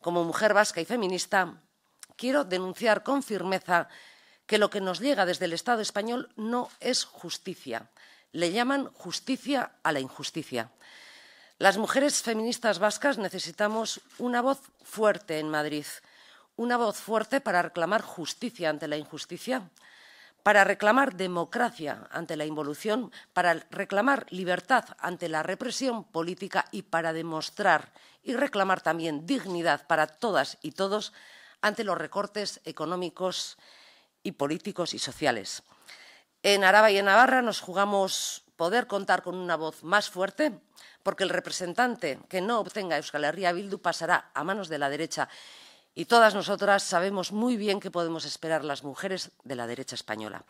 como mujer vasca y feminista, quiero denunciar con firmeza que lo que nos llega desde el Estado español no es justicia. Le llaman justicia a la injusticia. Las mujeres feministas vascas necesitamos una voz fuerte en Madrid, una voz fuerte para reclamar justicia ante la injusticia, para reclamar democracia ante la involución, para reclamar libertad ante la represión política y para demostrar y reclamar también dignidad para todas y todos ante los recortes económicos y políticos y sociales. En Araba y en Navarra nos jugamos poder contar con una voz más fuerte, porque el representante que no obtenga Euskal Herria Bildu pasará a manos de la derecha y todas nosotras sabemos muy bien qué podemos esperar las mujeres de la derecha española.